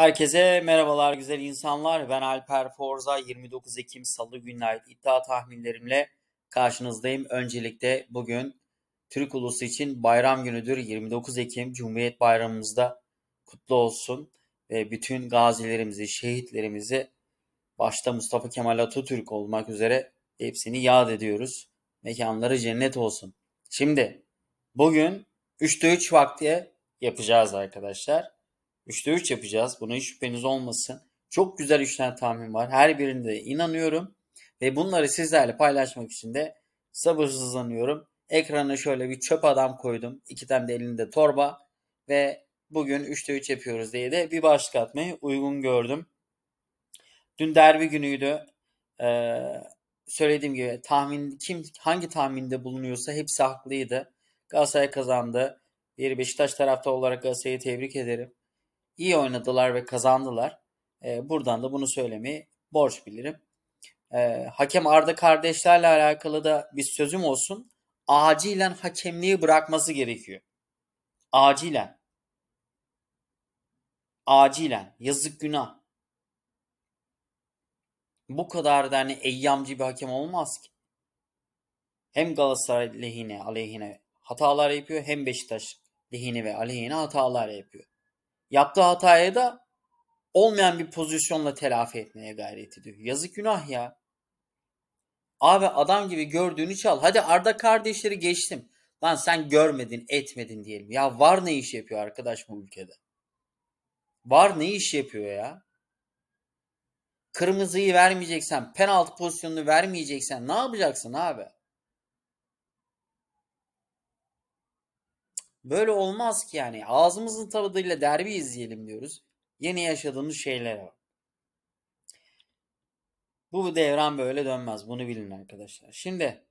Herkese merhabalar güzel insanlar. Ben Alper Forza. 29 Ekim Salı gününe ait iddia tahminlerimle karşınızdayım. Öncelikle bugün Türk ulusu için bayram günüdür. 29 Ekim Cumhuriyet Bayramımızda kutlu olsun. Ve bütün gazilerimizi, şehitlerimizi başta Mustafa Kemal Atatürk olmak üzere hepsini yad ediyoruz. Mekanları cennet olsun. Şimdi bugün 3'te 3 vaktiye yapacağız arkadaşlar. 3'te 3 yapacağız. Buna hiç şüpheniz olmasın. Çok güzel 3 tane tahmin var. Her birinde inanıyorum. Ve bunları sizlerle paylaşmak için de sabırsızlanıyorum. Ekrana şöyle bir çöp adam koydum. İki tane de elinde torba. Ve bugün 3'te 3 yapıyoruz diye de bir başlık atmayı uygun gördüm. Dün derbi günüydü. Ee, söylediğim gibi tahmin kim hangi tahminde bulunuyorsa hepsi haklıydı. Galatasaray kazandı. Bir Beşiktaş tarafta olarak Galatasaray'ı tebrik ederim iyi oynadılar ve kazandılar. E, buradan da bunu söylemeyi borç bilirim. E, hakem Arda kardeşlerle alakalı da bir sözüm olsun. Acilen hakemliği bırakması gerekiyor. Acilen. Acilen. Yazık günah. Bu kadar da hani eyyamcı bir hakem olmaz ki. Hem Galatasaray lehine, aleyhine hatalar yapıyor hem Beşiktaş lehine ve aleyhine hatalar yapıyor. Yaptığı hataya da olmayan bir pozisyonla telafi etmeye gayret ediyor. Yazık günah ya. Abi adam gibi gördüğünü çal. Hadi Arda kardeşleri geçtim. Lan sen görmedin etmedin diyelim. Ya var ne iş yapıyor arkadaş bu ülkede? Var ne iş yapıyor ya? Kırmızıyı vermeyeceksen, penaltı pozisyonunu vermeyeceksen ne yapacaksın abi? Böyle olmaz ki yani. Ağzımızın tadıyla derbi izleyelim diyoruz. Yeni yaşadığımız şeylere bak. Bu devran böyle dönmez. Bunu bilin arkadaşlar. Şimdi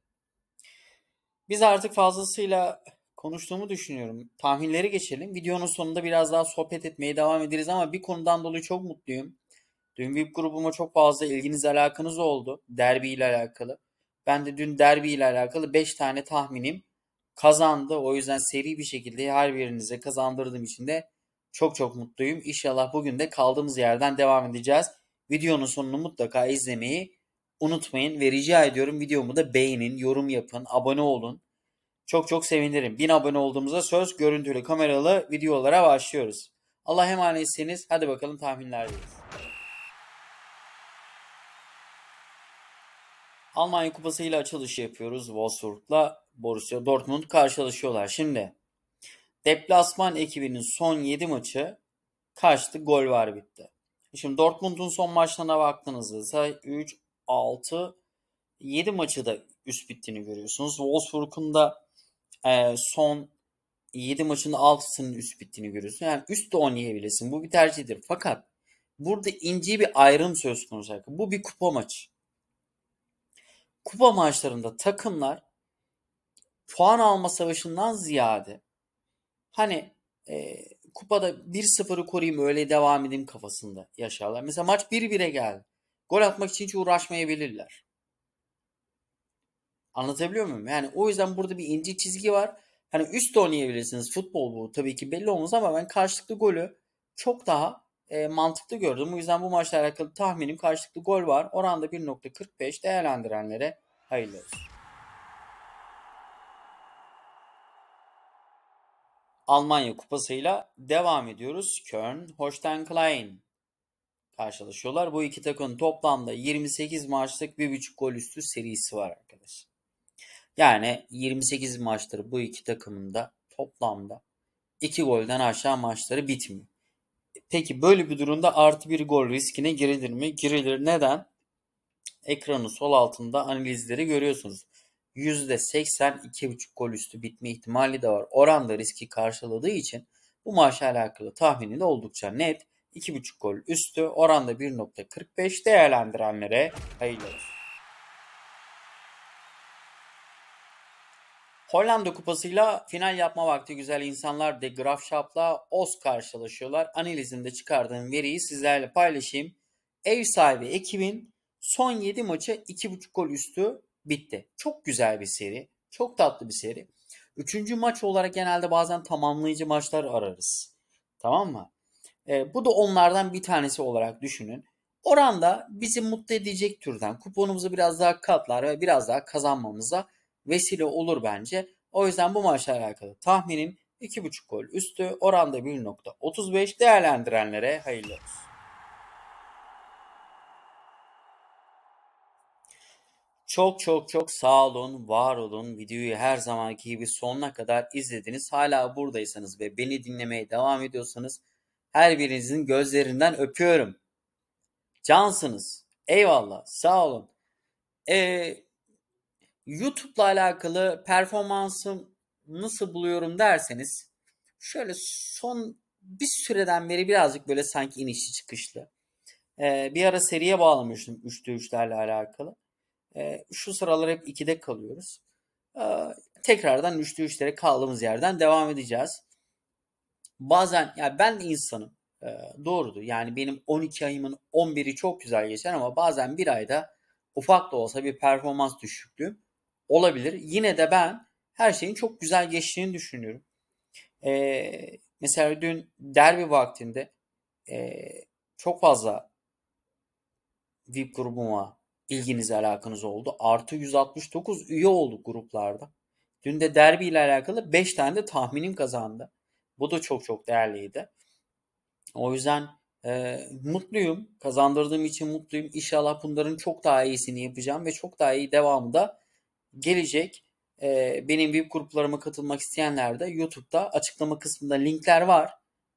biz artık fazlasıyla konuştuğumu düşünüyorum. Tahminleri geçelim. Videonun sonunda biraz daha sohbet etmeye devam ederiz ama bir konudan dolayı çok mutluyum. Dün VIP grubuma çok fazla ilginiz alakanız oldu. Derbi ile alakalı. Ben de dün derbi ile alakalı 5 tane tahminim kazandı. O yüzden seri bir şekilde her birinize kazandırdığım için de çok çok mutluyum. İnşallah bugün de kaldığımız yerden devam edeceğiz. Videonun sonunu mutlaka izlemeyi unutmayın ve rica ediyorum videomu da beğenin, yorum yapın, abone olun. Çok çok sevinirim. Bin abone olduğumuzda söz görüntülü kameralı videolara başlıyoruz. Allah emanetseniz hadi bakalım tahminlerdeyiz. Almanya Kupası ile açılışı yapıyoruz. Wolfsburg'la Borussia Dortmund karşılaşıyorlar. Şimdi deplasman ekibinin son 7 maçı kaçtı? Gol var bitti. Şimdi Dortmund'un son maçlarına baktığınızda ise 3, 6, 7 maçı da üst bittiğini görüyorsunuz. Wolfsburg'un da e, son 7 maçın 6'sının üst bittiğini görüyorsun. Yani üst de oynayabilirsin. Bu bir tercihtir. Fakat burada ince bir ayrım söz konusu. Bu bir kupa maçı kupa maçlarında takımlar puan alma savaşından ziyade hani e, kupada 1-0'ı koruyayım öyle devam edeyim kafasında yaşarlar. Mesela maç 1-1'e geldi. Gol atmak için hiç uğraşmayabilirler. Anlatabiliyor muyum? Yani o yüzden burada bir ince çizgi var. Hani üst oynayabilirsiniz. Futbol bu tabii ki belli olmaz ama ben karşılıklı golü çok daha e, mantıklı gördüm. O yüzden bu maçla alakalı tahminim karşılıklı gol var. Oranda 1.45 değerlendirenlere hayırlı olsun. Almanya kupasıyla devam ediyoruz. Köln, Holstein Klein karşılaşıyorlar. Bu iki takımın toplamda 28 maçlık bir buçuk gol üstü serisi var arkadaş. Yani 28 maçtır bu iki takımın da toplamda iki golden aşağı maçları bitmiyor. Peki böyle bir durumda artı bir gol riskine girilir mi? Girilir. Neden? Ekranın sol altında analizleri görüyorsunuz. %82,5 gol üstü bitme ihtimali de var. Oranda riski karşıladığı için bu maçla alakalı tahmini de oldukça net. 2,5 gol üstü oranda 1.45 değerlendirenlere hayırlı olsun. Hollanda kupasıyla final yapma vakti güzel insanlar de Graf Schaap'la Oz karşılaşıyorlar. Analizinde çıkardığım veriyi sizlerle paylaşayım. Ev sahibi ekibin son 7 maçı 2.5 gol üstü bitti. Çok güzel bir seri. Çok tatlı bir seri. Üçüncü maç olarak genelde bazen tamamlayıcı maçlar ararız. Tamam mı? E, bu da onlardan bir tanesi olarak düşünün. Oranda bizi mutlu edecek türden kuponumuzu biraz daha katlar ve biraz daha kazanmamıza vesile olur bence. O yüzden bu maçla alakalı tahminim 2.5 gol üstü oranda 1.35 değerlendirenlere hayırlı olsun. Çok çok çok sağ olun, var olun. Videoyu her zamanki gibi sonuna kadar izlediniz. Hala buradaysanız ve beni dinlemeye devam ediyorsanız her birinizin gözlerinden öpüyorum. Cansınız. Eyvallah. Sağ olun. Ee, YouTube'la alakalı performansım nasıl buluyorum derseniz şöyle son bir süreden beri birazcık böyle sanki inişli çıkışlı. Ee, bir ara seriye bağlamıştım 3'te 3'lerle alakalı. Ee, şu sıralar hep 2'de kalıyoruz. Ee, tekrardan 3'te 3'lere kaldığımız yerden devam edeceğiz. Bazen ya yani ben insanım. Ee, doğrudur. Yani benim 12 ayımın 11'i çok güzel geçen ama bazen bir ayda ufak da olsa bir performans düşüklüğüm olabilir. Yine de ben her şeyin çok güzel geçtiğini düşünüyorum. Ee, mesela dün derbi vaktinde e, çok fazla VIP grubuma ilginiz alakanız oldu. Artı 169 üye olduk gruplarda. Dün de derbi ile alakalı 5 tane de tahminim kazandı. Bu da çok çok değerliydi. O yüzden e, mutluyum. Kazandırdığım için mutluyum. İnşallah bunların çok daha iyisini yapacağım ve çok daha iyi devamda gelecek e, benim VIP gruplarıma katılmak isteyenler de YouTube'da açıklama kısmında linkler var.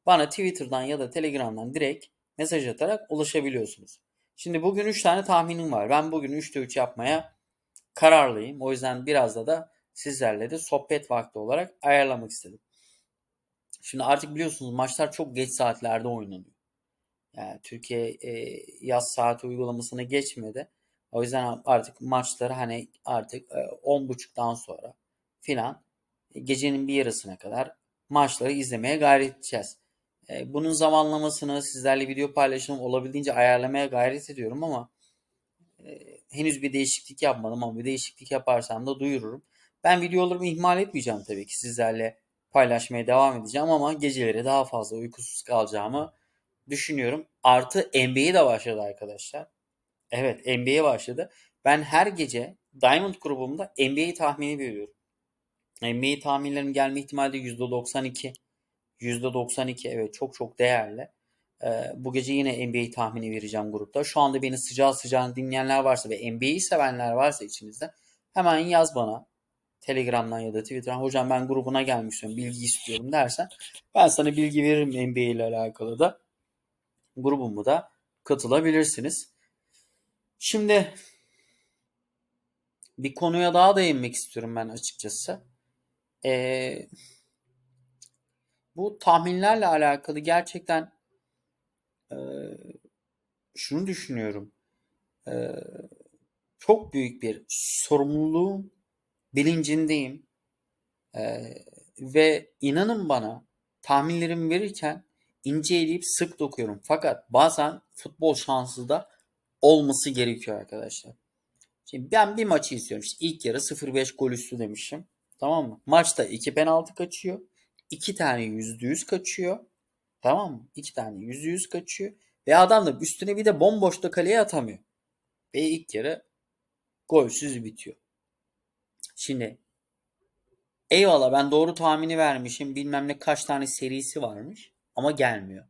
Bana Twitter'dan ya da Telegram'dan direkt mesaj atarak ulaşabiliyorsunuz. Şimdi bugün 3 tane tahminim var. Ben bugün 3'te 3 yapmaya kararlıyım. O yüzden biraz da da sizlerle de sohbet vakti olarak ayarlamak istedim. Şimdi artık biliyorsunuz maçlar çok geç saatlerde oynanıyor. Yani Türkiye e, yaz saati uygulamasına geçmedi o yüzden artık maçları hani artık 10.30'dan e, sonra filan e, gecenin bir yarısına kadar maçları izlemeye gayret edeceğiz. E, bunun zamanlamasını sizlerle video paylaşım olabildiğince ayarlamaya gayret ediyorum ama henüz bir değişiklik yapmadım ama bir değişiklik yaparsam da duyururum. Ben videolarımı ihmal etmeyeceğim tabii ki sizlerle paylaşmaya devam edeceğim ama geceleri daha fazla uykusuz kalacağımı düşünüyorum. Artı NBA'yi de başladı arkadaşlar. Evet NBA başladı. Ben her gece Diamond grubumda NBA tahmini veriyorum. NBA tahminlerim gelme ihtimali yüzde %92. %92 evet çok çok değerli. Ee, bu gece yine NBA tahmini vereceğim grupta. Şu anda beni sıcağı sıcağına dinleyenler varsa ve NBA'yi sevenler varsa içinizde hemen yaz bana. Telegram'dan ya da Twitter'dan hocam ben grubuna gelmek bilgi istiyorum dersen ben sana bilgi veririm NBA ile alakalı da grubumu da katılabilirsiniz. Şimdi bir konuya daha değinmek istiyorum ben açıkçası. Ee, bu tahminlerle alakalı gerçekten e, şunu düşünüyorum. E, çok büyük bir sorumluluğun bilincindeyim. E, ve inanın bana tahminlerimi verirken inceleyip sık dokuyorum. Fakat bazen futbol şansı da olması gerekiyor arkadaşlar. Şimdi ben bir maçı istiyorum. İşte ilk yarı 0-5 gol üstü demişim. Tamam mı? Maçta 2 penaltı kaçıyor. 2 tane %100 kaçıyor. Tamam mı? 2 tane %100 kaçıyor. Ve adam da üstüne bir de bomboşta kaleye atamıyor. Ve ilk yarı golsüz bitiyor. Şimdi eyvallah ben doğru tahmini vermişim. Bilmem ne kaç tane serisi varmış. Ama gelmiyor.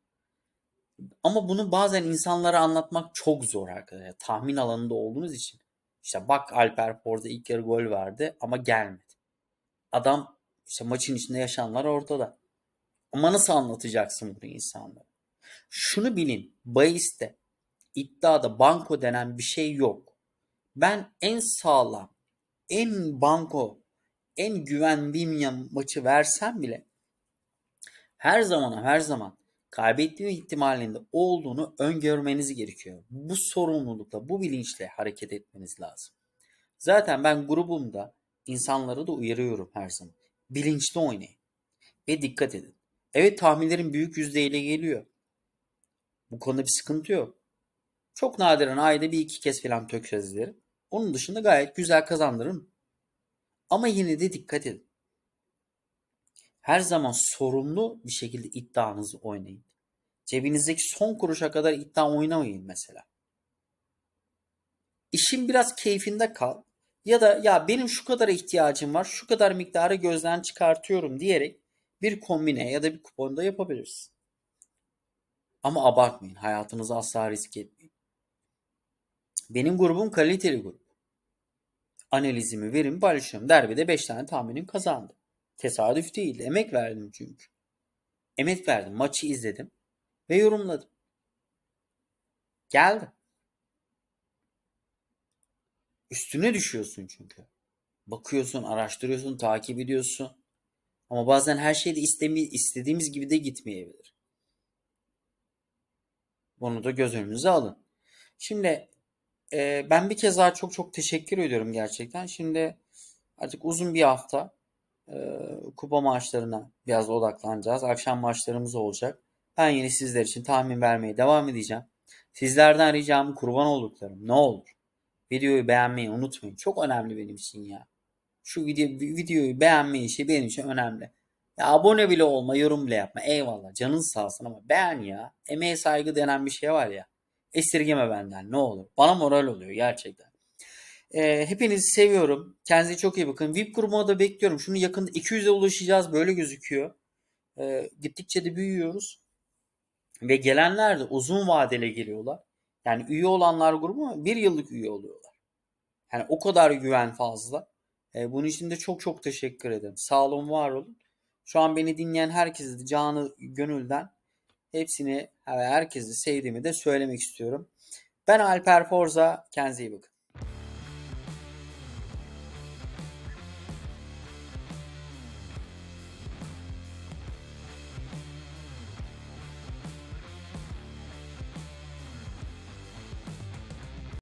Ama bunu bazen insanlara anlatmak çok zor arkadaşlar. Tahmin alanında olduğunuz için. İşte bak Alper Porza ilk yarı gol verdi ama gelmedi. Adam işte maçın içinde yaşanlar ortada. Ama nasıl anlatacaksın bunu insanlara? Şunu bilin. Bayiste, iddiada banko denen bir şey yok. Ben en sağlam, en banko, en güvendiğim maçı versem bile her zaman her zaman kaybettiği ihtimalinde olduğunu öngörmeniz gerekiyor. Bu sorumlulukla, bu bilinçle hareket etmeniz lazım. Zaten ben grubumda insanları da uyarıyorum her zaman. Bilinçli oynayın ve dikkat edin. Evet tahminlerin büyük yüzdeyle geliyor. Bu konuda bir sıkıntı yok. Çok nadiren ayda bir iki kez falan tökezlerim. Onun dışında gayet güzel kazandırırım. Ama yine de dikkat edin her zaman sorumlu bir şekilde iddianızı oynayın. Cebinizdeki son kuruşa kadar iddia oynamayın mesela. İşin biraz keyfinde kal ya da ya benim şu kadar ihtiyacım var, şu kadar miktarı gözden çıkartıyorum diyerek bir kombine ya da bir kuponda yapabilirsin. Ama abartmayın. Hayatınızı asla risk etmeyin. Benim grubum kaliteli grup. Analizimi verim paylaşıyorum. Derbide 5 tane tahminim kazandı. Tesadüf değil. Emek verdim çünkü. Emek verdim. Maçı izledim ve yorumladım. Geldi. Üstüne düşüyorsun çünkü. Bakıyorsun, araştırıyorsun, takip ediyorsun. Ama bazen her şey de istediğimiz gibi de gitmeyebilir. Bunu da göz önünüze alın. Şimdi e, ben bir kez daha çok çok teşekkür ediyorum gerçekten. Şimdi artık uzun bir hafta ee, kupa maçlarına biraz odaklanacağız. Akşam maçlarımız olacak. Ben yine sizler için tahmin vermeye devam edeceğim. Sizlerden ricam kurban olduklarım ne olur. Videoyu beğenmeyi unutmayın. Çok önemli benim için ya. Şu video, videoyu beğenme işi benim için önemli. Ya abone bile olma, yorum bile yapma. Eyvallah canın sağ olsun ama beğen ya. Emeğe saygı denen bir şey var ya. Esirgeme benden ne olur. Bana moral oluyor gerçekten. E, hepinizi seviyorum. Kendinize çok iyi bakın. VIP grubuma da bekliyorum. Şunu yakında 200'e ulaşacağız. Böyle gözüküyor. E, gittikçe de büyüyoruz. Ve gelenler de uzun vadeli geliyorlar. Yani üye olanlar grubu bir yıllık üye oluyorlar. Yani o kadar güven fazla. E, bunun için de çok çok teşekkür ederim. Sağ olun, var olun. Şu an beni dinleyen herkesi de canı gönülden hepsini herkesi sevdiğimi de söylemek istiyorum. Ben Alper Forza. Kendinize iyi bakın.